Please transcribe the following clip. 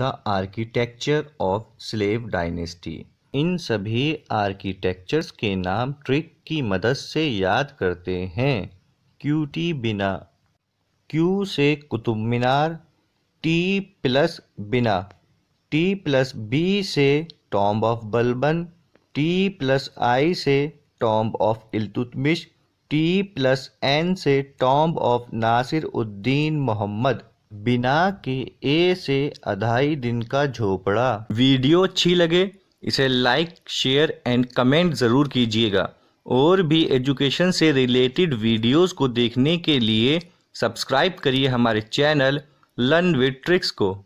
the architecture of slave dynasty इन सभी architectures के नाम ट्रिक की मदद से याद करते हैं क्यू टी बिना क्यू से कुतुब मीनार टी प्लस बिना टी प्लस बी से tomb of Balban T plus I से tomb of Iltutmish T plus N से टॉम्ब ऑफ नासिर उद्दीन मोहम्मद बिना के ए से अधाई दिन का झोपड़ा वीडियो अच्छी लगे इसे लाइक शेयर एंड कमेंट ज़रूर कीजिएगा और भी एजुकेशन से रिलेटेड वीडियोस को देखने के लिए सब्सक्राइब करिए हमारे चैनल लर्न विद ट्रिक्स को